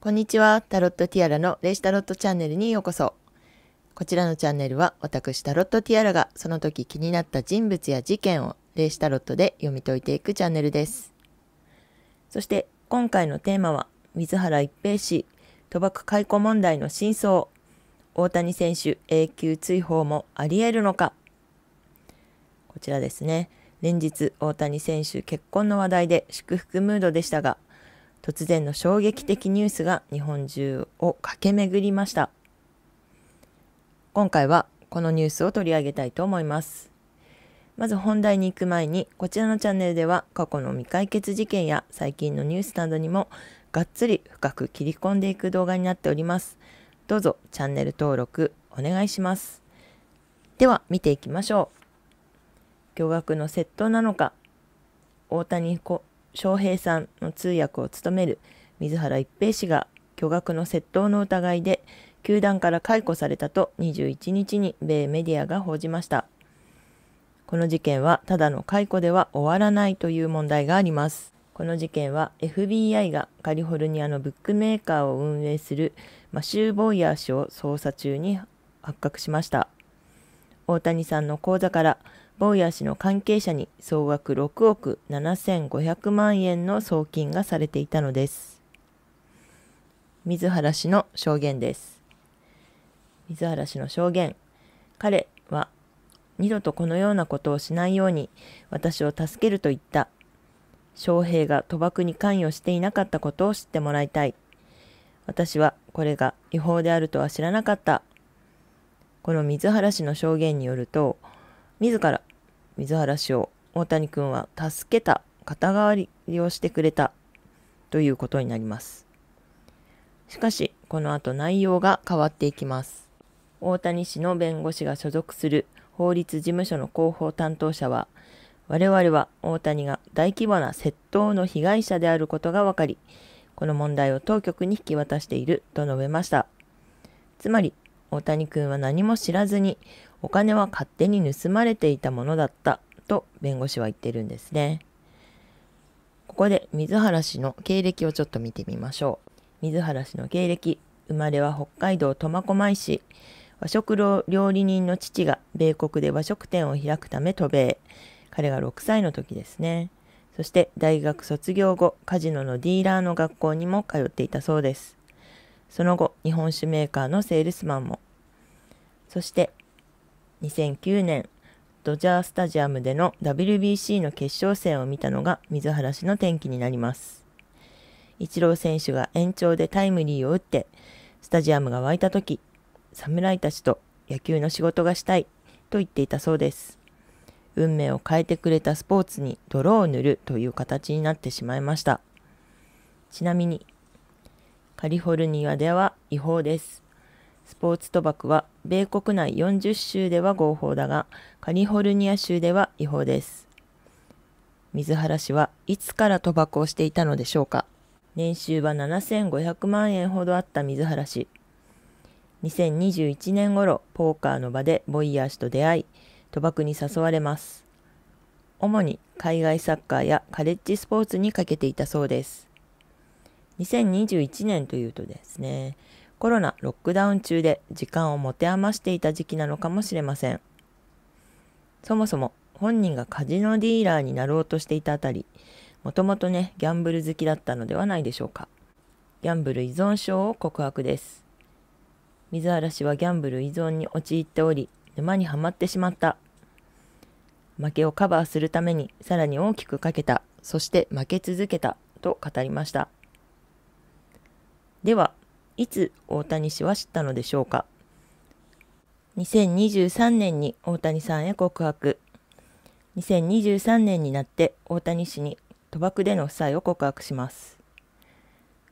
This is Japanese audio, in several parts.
こんにちは。タロットティアラのレシタロットチャンネルにようこそ。こちらのチャンネルは私タロットティアラがその時気になった人物や事件をレシタロットで読み解いていくチャンネルです。そして今回のテーマは水原一平氏賭博解雇問題の真相。大谷選手永久追放もあり得るのか。こちらですね。連日大谷選手結婚の話題で祝福ムードでしたが、突然の衝撃的ニュースが日本中を駆け巡りました今回はこのニュースを取り上げたいと思いますまず本題に行く前にこちらのチャンネルでは過去の未解決事件や最近のニュースなどにもがっつり深く切り込んでいく動画になっておりますどうぞチャンネル登録お願いしますでは見ていきましょう巨額の窃盗なのか大谷翔平さんの通訳を務める水原一平氏が巨額の窃盗の疑いで球団から解雇されたと21日に米メディアが報じました。この事件はただの解雇では終わらないという問題があります。この事件は FBI がカリフォルニアのブックメーカーを運営するマシュー・ボイヤー氏を捜査中に発覚しました。大谷さんの口座からボイヤ氏の関係者に総額6億7500万円の送金がされていたのです。水原氏の証言です。水原氏の証言。彼は、二度とこのようなことをしないように私を助けると言った。翔平が賭博に関与していなかったことを知ってもらいたい。私はこれが違法であるとは知らなかった。この水原氏の証言によると、自ら水原を大谷君は助けた肩代わりをしてくれたということになりますしかしこの後内容が変わっていきます大谷氏の弁護士が所属する法律事務所の広報担当者は我々は大谷が大規模な窃盗の被害者であることが分かりこの問題を当局に引き渡していると述べましたつまり大谷君は何も知らずにお金は勝手に盗まれていたものだったと弁護士は言ってるんですね。ここで水原氏の経歴をちょっと見てみましょう。水原氏の経歴、生まれは北海道苫小牧市。和食料理人の父が米国で和食店を開くため渡米。彼が6歳の時ですね。そして大学卒業後、カジノのディーラーの学校にも通っていたそうです。その後、日本酒メーカーのセールスマンも。そして2009年、ドジャースタジアムでの WBC の決勝戦を見たのが水原氏の転機になります。イチロー選手が延長でタイムリーを打って、スタジアムが沸いた時、侍たちと野球の仕事がしたいと言っていたそうです。運命を変えてくれたスポーツに泥を塗るという形になってしまいました。ちなみに、カリフォルニアでは違法です。スポーツ賭博は米国内40州では合法だが、カリフォルニア州では違法です。水原氏はいつから賭博をしていたのでしょうか年収は7500万円ほどあった水原氏。2021年頃、ポーカーの場でボイヤー氏と出会い、賭博に誘われます。主に海外サッカーやカレッジスポーツにかけていたそうです。2021年というとですね、コロナ、ロックダウン中で時間を持て余していた時期なのかもしれません。そもそも本人がカジノディーラーになろうとしていたあたり、もともとね、ギャンブル好きだったのではないでしょうか。ギャンブル依存症を告白です。水原氏はギャンブル依存に陥っており、沼にはまってしまった。負けをカバーするためにさらに大きくかけた、そして負け続けたと語りました。では、いつ大谷氏は知ったのでしょうか2023年に大谷さんへ告白2023年になって大谷氏に賭博での負債を告白します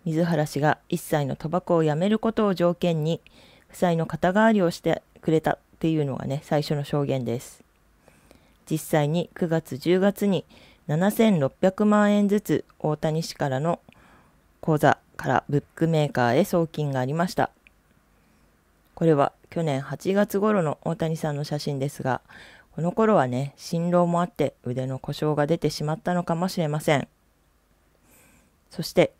水原氏が一切の賭博をやめることを条件に負債の肩代わりをしてくれたっていうのがね最初の証言です実際に9月10月に7600万円ずつ大谷氏からの口座からブックメーカーへ送金がありました。これは去年8月頃の大谷さんの写真ですが、この頃はね、辛労もあって腕の故障が出てしまったのかもしれません。そして、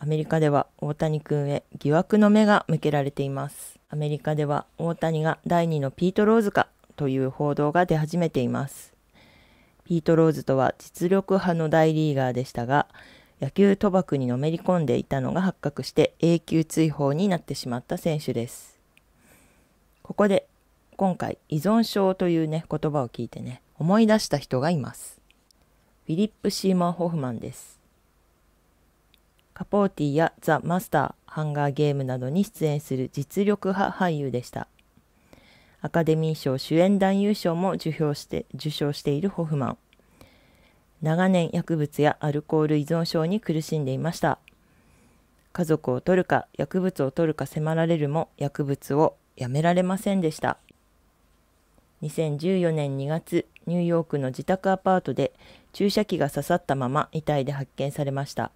アメリカでは大谷君へ疑惑の目が向けられています。アメリカでは大谷が第2のピート・ローズかという報道が出始めています。ピート・ローズとは実力派の大リーガーでしたが、野球賭博にのめり込んでいたのが発覚して永久追放になってしまった選手です。ここで今回依存症というね言葉を聞いてね思い出した人がいます。フィリップ・シーマン・ホフマンです。カポーティやザ・マスター、ハンガーゲームなどに出演する実力派俳優でした。アカデミー賞主演男優賞も受賞して受賞しているホフマン。長年薬物やアルコール依存症に苦しんでいました家族を取るか薬物を取るか迫られるも薬物をやめられませんでした2014年2月ニューヨークの自宅アパートで注射器が刺さったまま遺体で発見されました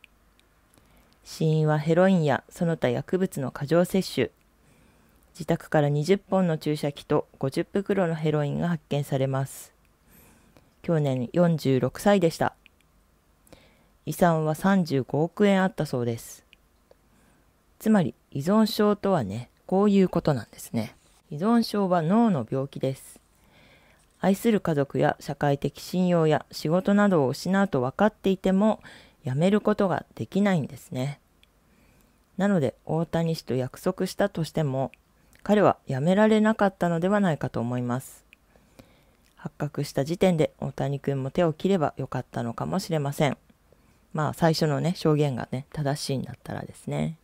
死因はヘロインやその他薬物の過剰摂取自宅から20本の注射器と50袋のヘロインが発見されます去年46歳でした。遺産は35億円あったそうです。つまり依存症とはね、こういうことなんですね。依存症は脳の病気です。愛する家族や社会的信用や仕事などを失うと分かっていても、やめることができないんですね。なので大谷氏と約束したとしても、彼はやめられなかったのではないかと思います。発覚した時点で大谷君も手を切ればよかったのかもしれません。まあ最初のね証言がね正しいんだったらですね。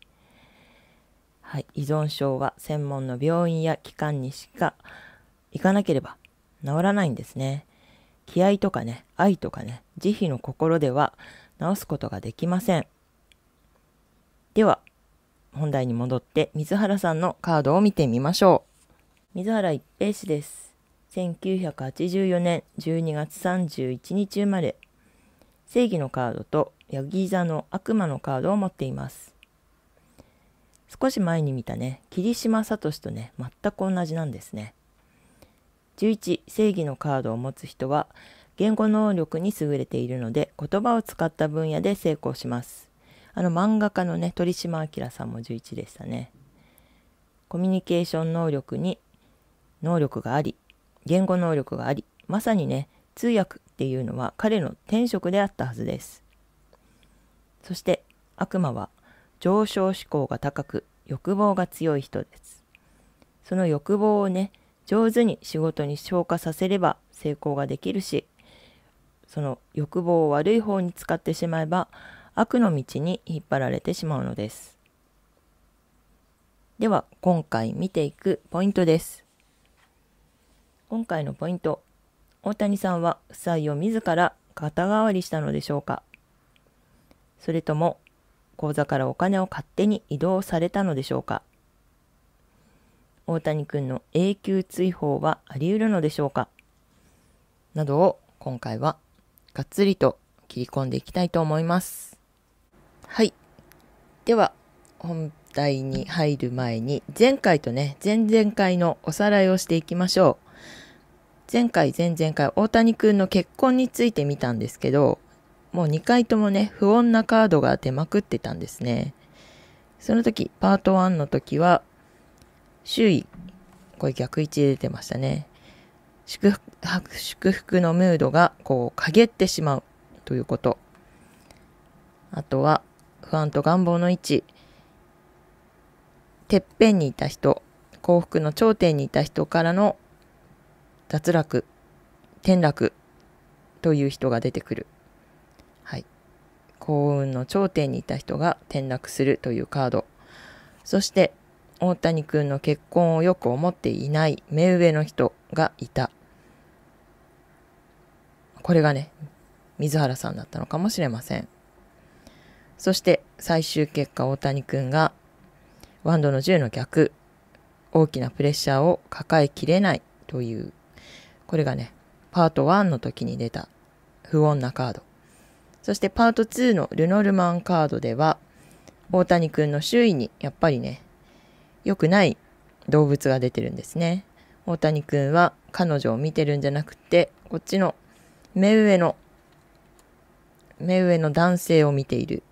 はい、依存症は専門の病院や機関にしか行かなければ治らないんですね。気合とかね愛とかね慈悲の心では治すことができません。では本題に戻って水原さんのカードを見てみましょう。水原一平氏です。1984年12月31日生まれ正義のカードとヤギ座の悪魔のカードを持っています少し前に見たね霧島聡とね全く同じなんですね11正義のカードを持つ人は言語能力に優れているので言葉を使った分野で成功しますあの漫画家のね鳥島明さんも11でしたねコミュニケーション能力に能力があり言語能力がありまさにね通訳っていうのは彼の天職であったはずですそして悪魔は上昇志向が高く欲望が強い人ですその欲望をね上手に仕事に消化させれば成功ができるしその欲望を悪い方に使ってしまえば悪の道に引っ張られてしまうのですでは今回見ていくポイントです今回のポイント大谷さんは負債を自ら肩代わりしたのでしょうかそれとも口座からお金を勝手に移動されたのでしょうか大谷君の永久追放はあり得るのでしょうかなどを今回はがっつりと切り込んでいきたいと思います。はい。では本題に入る前に前回とね前々回のおさらいをしていきましょう。前回前々回大谷くんの結婚について見たんですけどもう2回ともね不穏なカードが出まくってたんですねその時パート1の時は周囲これ逆位置で出てましたね祝福祝福のムードがこう陰ってしまうということあとは不安と願望の位置てっぺんにいた人幸福の頂点にいた人からの脱落転落という人が出てくる、はい、幸運の頂点にいた人が転落するというカードそして大谷君の結婚をよく思っていない目上の人がいたこれがね水原さんだったのかもしれませんそして最終結果大谷君がワンドの10の逆大きなプレッシャーを抱えきれないというこれがね、パート1の時に出た不穏なカード。そしてパート2のルノルマンカードでは、大谷くんの周囲にやっぱりね、良くない動物が出てるんですね。大谷くんは彼女を見てるんじゃなくて、こっちの目上の、目上の男性を見ている。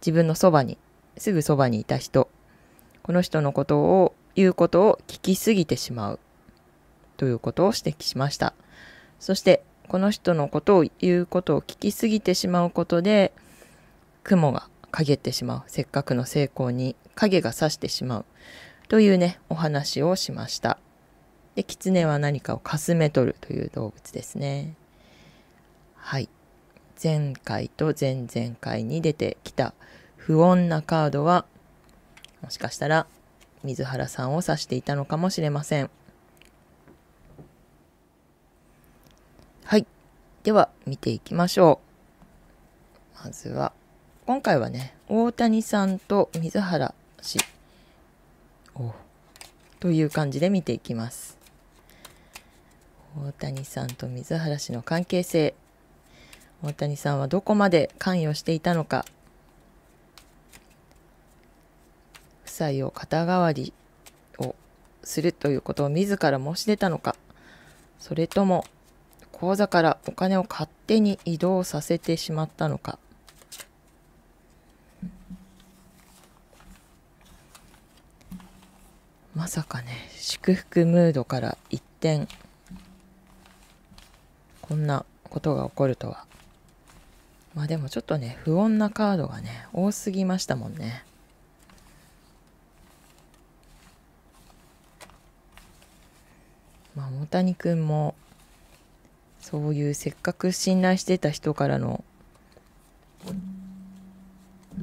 自分のそばに、すぐそばにいた人。この人のことを、言うことを聞きすぎてしまう。ということを指摘しました。そして、この人のことを言うことを聞きすぎてしまうことで、雲が陰ってしまう。せっかくの成功に影が差してしまう。というね、お話をしました。で、狐は何かをかすめ取るという動物ですね。はい。前回と前々回に出てきた不穏なカードは、もしかしたら水原さんを指していたのかもしれません。では見ていきましょう。まずは、今回はね、大谷さんと水原氏という感じで見ていきます。大谷さんと水原氏の関係性大谷さんはどこまで関与していたのか夫妻を肩代わりをするということを自ら申し出たのかそれとも口座からお金を勝手に移動させてしまったのかまさかね祝福ムードから一転こんなことが起こるとはまあでもちょっとね不穏なカードがね多すぎましたもんねまあ大谷君もそういうせっかく信頼してた人からの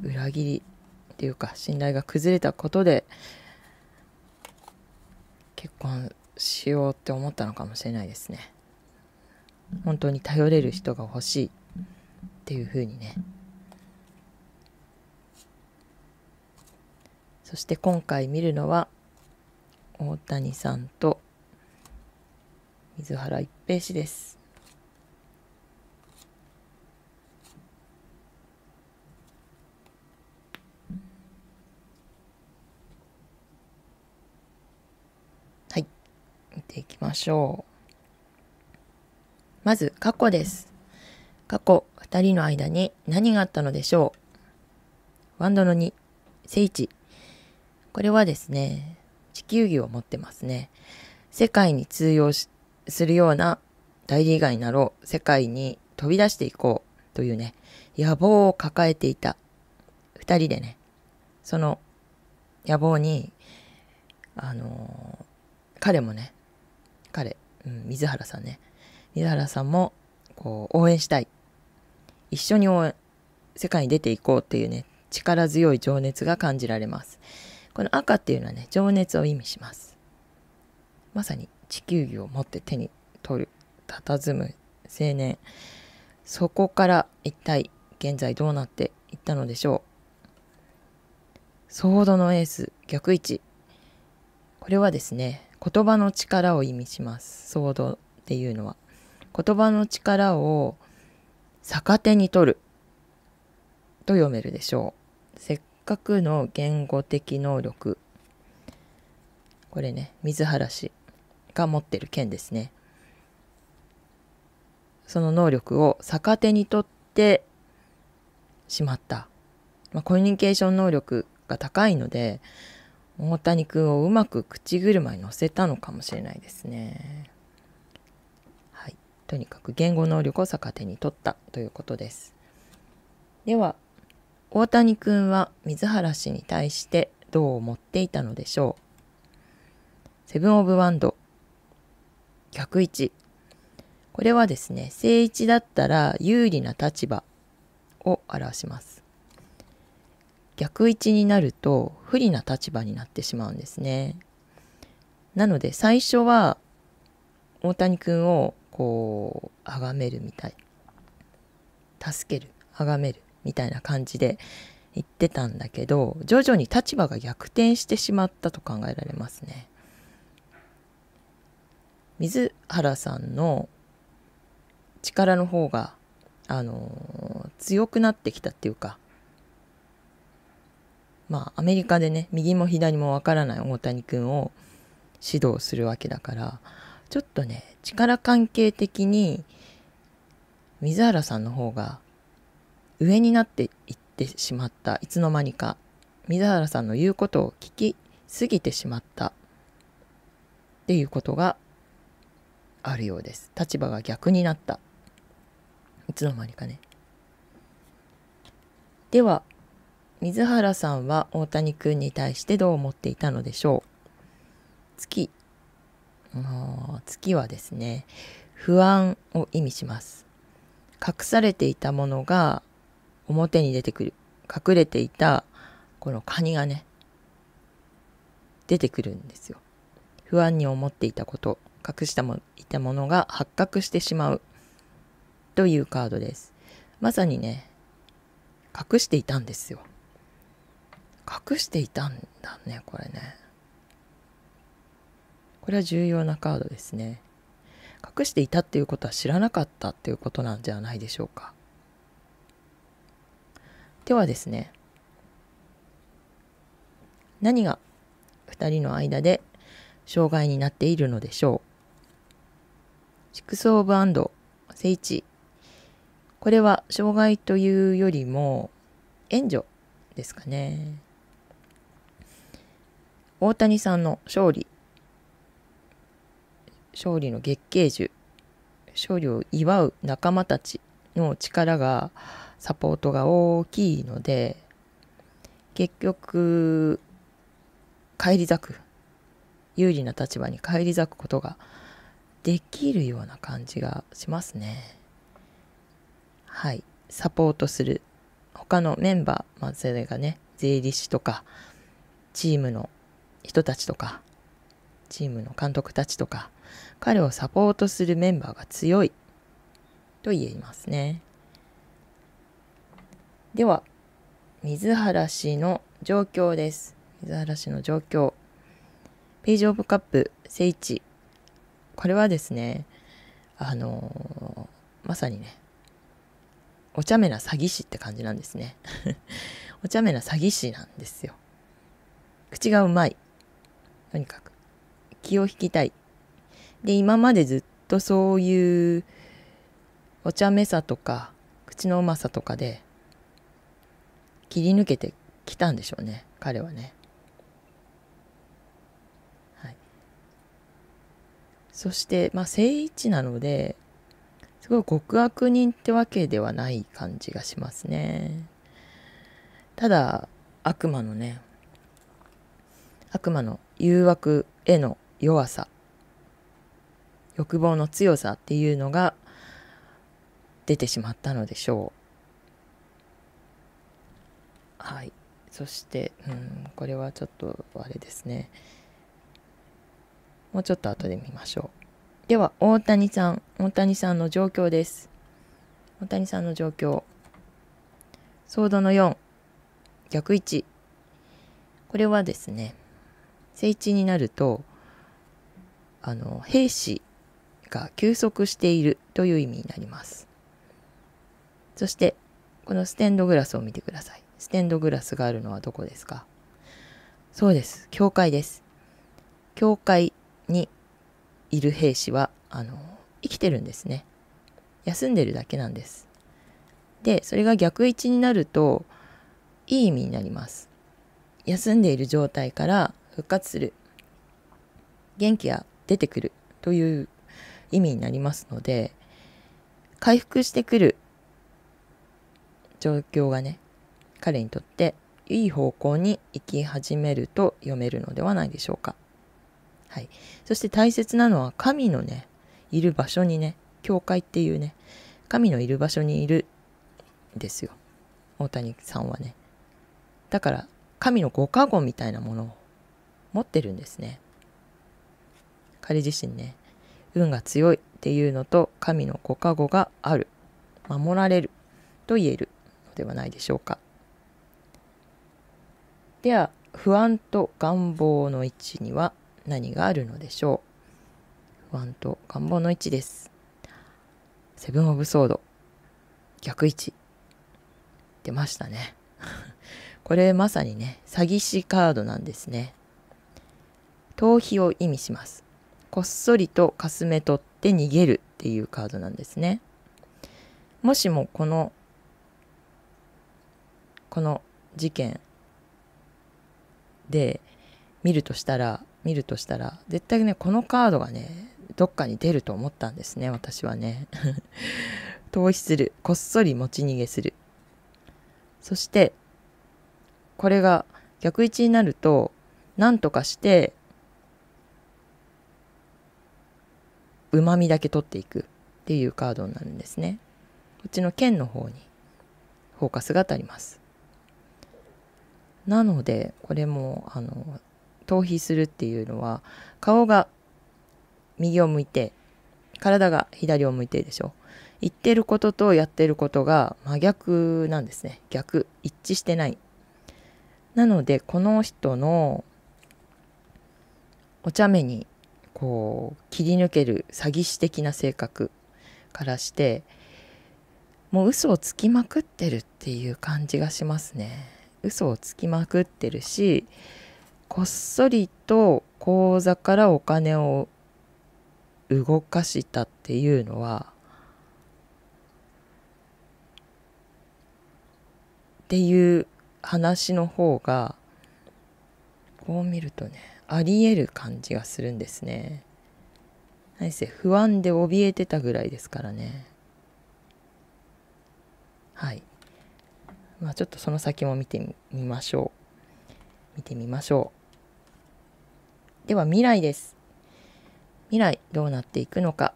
裏切りっていうか信頼が崩れたことで結婚しようって思ったのかもしれないですね本当に頼れる人が欲しいっていうふうにねそして今回見るのは大谷さんと水原一平氏ですていきましょう。まず、過去です。過去、2人の間に何があったのでしょう。ワンドの2、聖地。これはですね、地球儀を持ってますね。世界に通用するような大リーガーになろう。世界に飛び出していこう。というね、野望を抱えていた。2人でね、その野望に、あのー、彼もね、彼、うん、水原さんね。水原さんも、こう、応援したい。一緒に応援、世界に出ていこうっていうね、力強い情熱が感じられます。この赤っていうのはね、情熱を意味します。まさに地球儀を持って手に取る、佇む青年。そこから一体現在どうなっていったのでしょう。ソードのエース、逆位置。これはですね、言葉の力を意味しますソードっていうのは言葉の力を逆手に取ると読めるでしょうせっかくの言語的能力これね水原氏が持ってる剣ですねその能力を逆手に取ってしまった、まあ、コミュニケーション能力が高いので大谷君をうまく口車に乗せたのかもしれないですね。はい、とにかく言語能力を逆手に取ったということです。では大谷君は水原氏に対してどう思っていたのでしょうセブン・オブ・ワンド1一。これはですね正一だったら有利な立場を表します逆位置になると不利な立場になってしまうんですね。なので最初は大谷君をこう崇めるみたい助ける崇めるみたいな感じで言ってたんだけど徐々に立場が逆転してしまったと考えられますね。水原さんの力の方が、あの強くなってきたっていうかまあアメリカでね右も左もわからない大谷君を指導するわけだからちょっとね力関係的に水原さんの方が上になっていってしまったいつの間にか水原さんの言うことを聞きすぎてしまったっていうことがあるようです立場が逆になったいつの間にかねでは水原さんは大谷君に対してどう思っていたのでしょう月月はですね不安を意味します隠されていたものが表に出てくる隠れていたこのカニがね出てくるんですよ不安に思っていたこと隠したもいたものが発覚してしまうというカードですまさにね隠していたんですよ隠していたんだねこれねこれは重要なカードですね隠していたっていうことは知らなかったっていうことなんじゃないでしょうかではですね何が2人の間で障害になっているのでしょうシックス・オブ・アンドイチこれは障害というよりも援助ですかね大谷さんの勝利勝利の月桂樹勝利を祝う仲間たちの力がサポートが大きいので結局返り咲く有利な立場に返り咲くことができるような感じがしますね。はい。サポートする他のメンバー、まあ、それがね、税理士とか、チームの人たちとかチームの監督たちとか彼をサポートするメンバーが強いと言えますねでは水原氏の状況です水原氏の状況ページオブカップ聖地これはですねあのまさにねお茶目な詐欺師って感じなんですね お茶目な詐欺師なんですよ口がうまいとにかく気を引きたいで今までずっとそういうお茶目さとか口のうまさとかで切り抜けてきたんでしょうね彼はね、はい、そしてまあ正位置なのですごい極悪人ってわけではない感じがしますねただ悪魔のね悪魔の誘惑への弱さ欲望の強さっていうのが出てしまったのでしょう。はい、そして、うん、これはちょっとあれですねもうちょっと後で見ましょう。では大谷さん大谷さんの状況です。大谷さんの状況ソードの4逆1これはですね聖地になるとあの兵士が休息しているという意味になりますそしてこのステンドグラスを見てくださいステンドグラスがあるのはどこですかそうです教会です教会にいる兵士はあの生きてるんですね休んでるだけなんですでそれが逆位置になるといい意味になります休んでいる状態から復活する元気が出てくるという意味になりますので回復してくる状況がね彼にとっていい方向に行き始めると読めるのではないでしょうか。はい、そして大切なのは神のねいる場所にね教会っていうね神のいる場所にいるんですよ大谷さんはねだから神のご加護みたいなものを持ってるんですね彼自身ね運が強いっていうのと神のご加護がある守られると言えるのではないでしょうかでは不安と願望の位置には何があるのでしょう不安と願望の位置ですセブンオブソード逆位置出ましたね これまさにね詐欺師カードなんですね逃避を意味します。こっそりとかすめ取って逃げるっていうカードなんですね。もしもこのこの事件で見るとしたら見るとしたら絶対ねこのカードがねどっかに出ると思ったんですね私はね 逃避するこっそり持ち逃げするそしてこれが逆位置になると何とかしてうまみだけ取っていくっていうカードになるんですねこっちの剣の方にフォーカスが当たりますなのでこれもあの逃避するっていうのは顔が右を向いて体が左を向いてでしょ言ってることとやってることが真逆なんですね逆一致してないなのでこの人のお茶目にこう切り抜ける詐欺師的な性格からしてもう嘘をつきまくってるっていう感じがしますね嘘をつきまくってるしこっそりと口座からお金を動かしたっていうのはっていう話の方がこう見るとねありえる感じがするんですね。何せ不安で怯えてたぐらいですからね。はい。まあちょっとその先も見てみましょう。見てみましょう。では未来です。未来どうなっていくのか。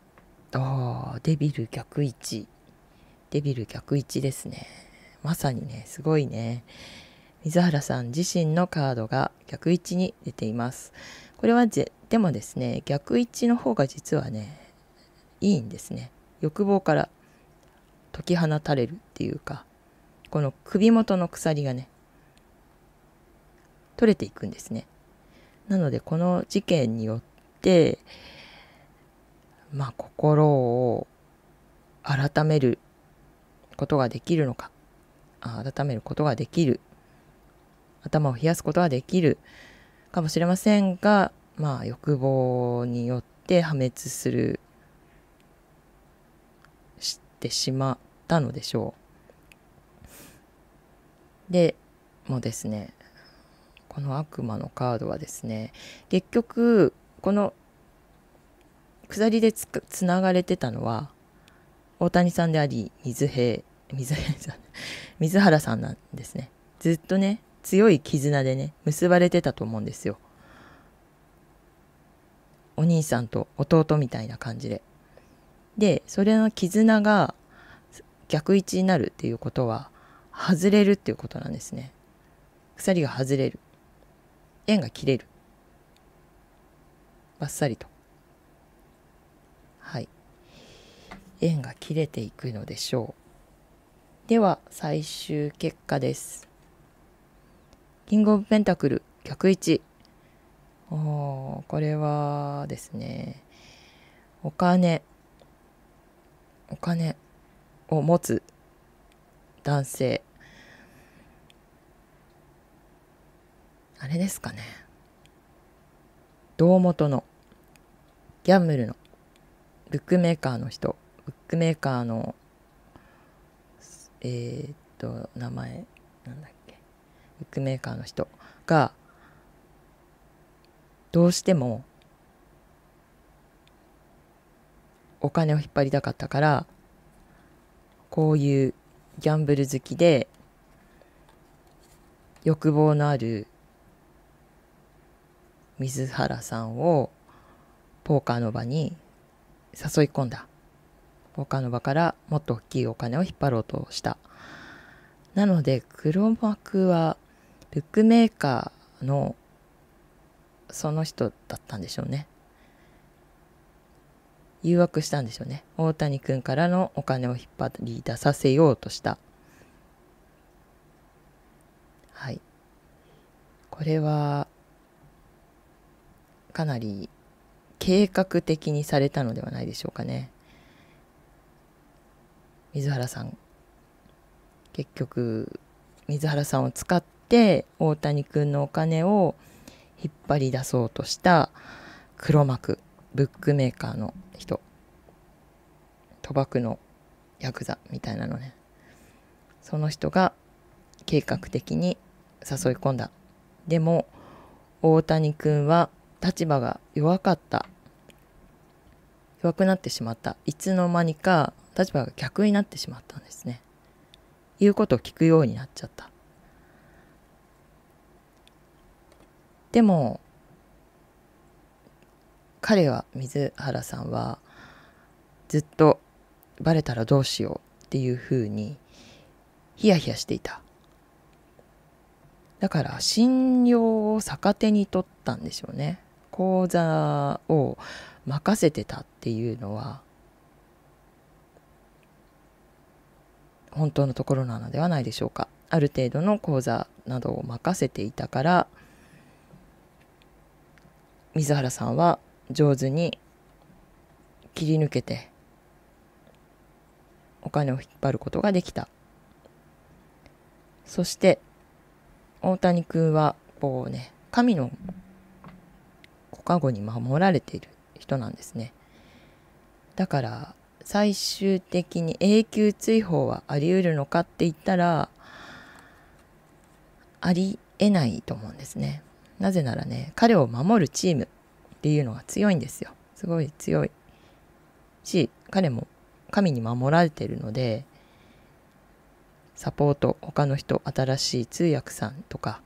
ああ、デビル逆位置。デビル逆位置ですね。まさにね、すごいね。水原さん自身のカードが逆位置に出ています。これはでもですね逆位置の方が実はねいいんですね。欲望から解き放たれるっていうかこの首元の鎖がね取れていくんですね。なのでこの事件によってまあ心を改めることができるのか改めることができる頭を冷やすことはできるかもしれませんが、まあ、欲望によって破滅する、してしまったのでしょう。で、もうですね、この悪魔のカードはですね、結局、この鎖でつつながれてたのは大谷さんであり水平水平さん水原さんなんですねずっとね強い絆でね結ばれてたと思うんですよお兄さんと弟みたいな感じででそれの絆が逆位置になるっていうことは外れるっていうことなんですね鎖が外れる縁が切れるバッサリとはい縁が切れていくのでしょうでは最終結果ですキングオブペンタクル、逆一。おこれはですね、お金、お金を持つ男性。あれですかね。堂本の、ギャンブルの、ブックメーカーの人、ブックメーカーの、えー、っと、名前、なんだっブックメーカーの人がどうしてもお金を引っ張りたかったからこういうギャンブル好きで欲望のある水原さんをポーカーの場に誘い込んだポーカーの場からもっと大きいお金を引っ張ろうとしたなので黒幕はブックメーカーのその人だったんでしょうね。誘惑したんでしょうね。大谷君からのお金を引っ張り出させようとした。はい。これは、かなり計画的にされたのではないでしょうかね。水原さん。結局、水原さんを使って、て大谷君のお金を引っ張り出そうとした黒幕ブックメーカーの人賭博のヤクザみたいなのねその人が計画的に誘い込んだでも大谷君は立場が弱かった弱くなってしまったいつの間にか立場が逆になってしまったんですね言うことを聞くようになっちゃったでも彼は水原さんはずっとバレたらどうしようっていうふうにヒヤヒヤしていただから信用を逆手に取ったんでしょうね講座を任せてたっていうのは本当のところなのではないでしょうかある程度の講座などを任せていたから水原さんは上手に切り抜けてお金を引っ張ることができたそして大谷君はこうね神の子加に守られている人なんですねだから最終的に永久追放はあり得るのかって言ったらありえないと思うんですね。なぜならね、彼を守るチームっていうのが強いんですよ。すごい強い。し、彼も神に守られてるので、サポート、他の人、新しい通訳さんとか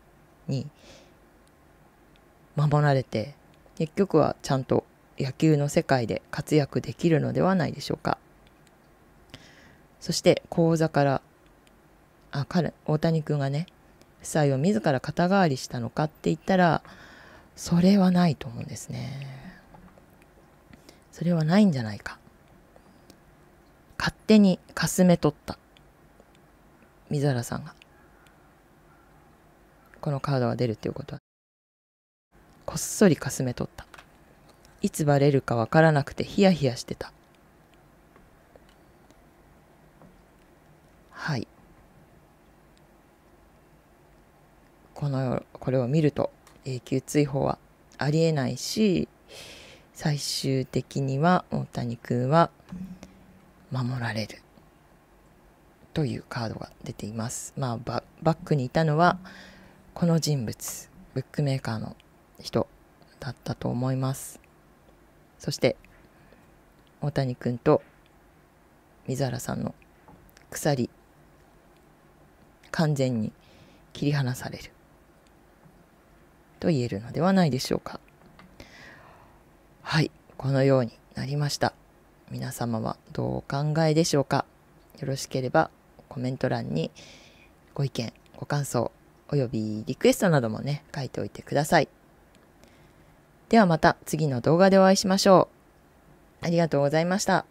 に守られて、結局はちゃんと野球の世界で活躍できるのではないでしょうか。そして、講座から、あ、彼、大谷君がね、夫妻を自ら肩代わりしたのかって言ったらそれはないと思うんですねそれはないんじゃないか勝手にかすめ取った水原さんがこのカードが出るっていうことはこっそりかすめ取ったいつバレるかわからなくてヒヤヒヤしてたはいこのこれを見ると永久追放はありえないし最終的には大谷君は守られるというカードが出ています。まあ、バックにいたのはこの人物ブックメーカーの人だったと思います。そして大谷君と水原さんの鎖完全に切り離されると言えるのではないでしょうか。はい、このようになりました。皆様はどうお考えでしょうかよろしければコメント欄にご意見、ご感想、およびリクエストなどもね、書いておいてください。ではまた次の動画でお会いしましょう。ありがとうございました。